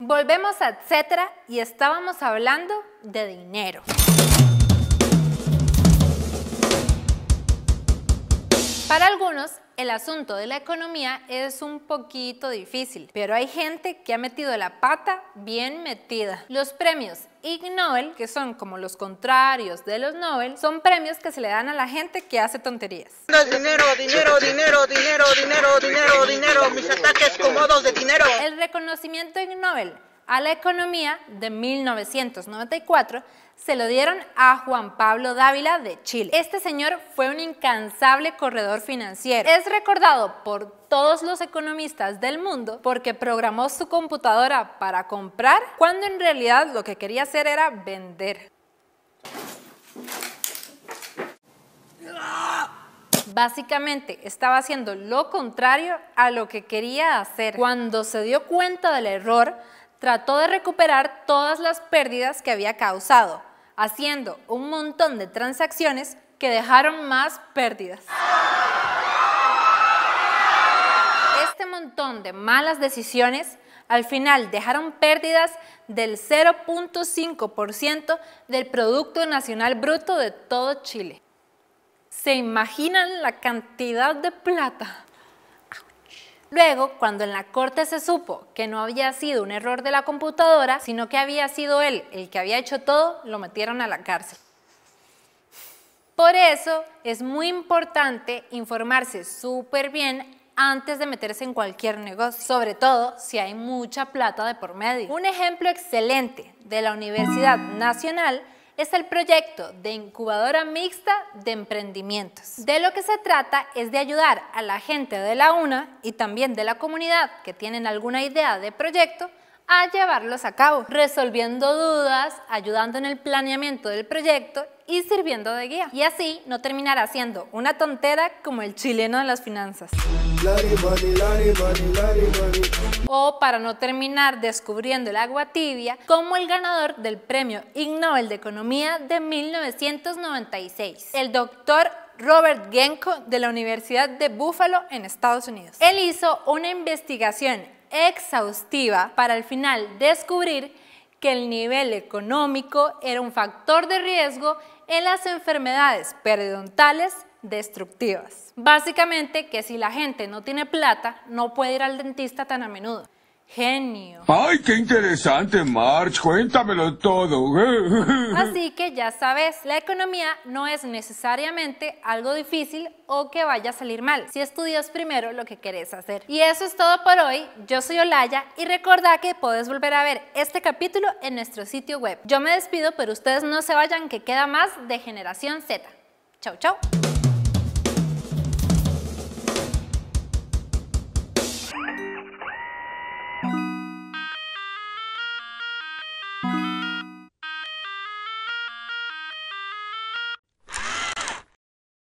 Volvemos a etcétera y estábamos hablando de dinero. Para algunos, el asunto de la economía es un poquito difícil, pero hay gente que ha metido la pata bien metida. Los premios Ig Nobel, que son como los contrarios de los Nobel, son premios que se le dan a la gente que hace tonterías. Dinero, dinero, dinero, dinero, dinero, dinero, dinero, mis ataques modos de dinero. El reconocimiento Ig Nobel a la economía de 1994 se lo dieron a Juan Pablo Dávila de Chile. Este señor fue un incansable corredor financiero. Es recordado por todos los economistas del mundo porque programó su computadora para comprar cuando en realidad lo que quería hacer era vender. Básicamente estaba haciendo lo contrario a lo que quería hacer. Cuando se dio cuenta del error, trató de recuperar todas las pérdidas que había causado, haciendo un montón de transacciones que dejaron más pérdidas. Este montón de malas decisiones al final dejaron pérdidas del 0.5% del Producto Nacional Bruto de todo Chile. ¿Se imaginan la cantidad de plata? Luego, cuando en la corte se supo que no había sido un error de la computadora, sino que había sido él el que había hecho todo, lo metieron a la cárcel. Por eso es muy importante informarse súper bien antes de meterse en cualquier negocio, sobre todo si hay mucha plata de por medio. Un ejemplo excelente de la Universidad Nacional es el proyecto de incubadora mixta de emprendimientos. De lo que se trata es de ayudar a la gente de la UNA y también de la comunidad que tienen alguna idea de proyecto a llevarlos a cabo, resolviendo dudas, ayudando en el planeamiento del proyecto y sirviendo de guía. Y así no terminará siendo una tontera como el chileno de las finanzas o para no terminar descubriendo el agua tibia como el ganador del premio Ignobel Nobel de Economía de 1996, el doctor Robert Genko de la Universidad de Buffalo en Estados Unidos. Él hizo una investigación exhaustiva para al final descubrir que el nivel económico era un factor de riesgo en las enfermedades periodontales destructivas. Básicamente que si la gente no tiene plata, no puede ir al dentista tan a menudo. Genio. ¡Ay, qué interesante, March! Cuéntamelo todo. Así que ya sabes, la economía no es necesariamente algo difícil o que vaya a salir mal, si estudias primero lo que querés hacer. Y eso es todo por hoy. Yo soy Olaya y recordá que podés volver a ver este capítulo en nuestro sitio web. Yo me despido, pero ustedes no se vayan que queda más de Generación Z. Chau, chau.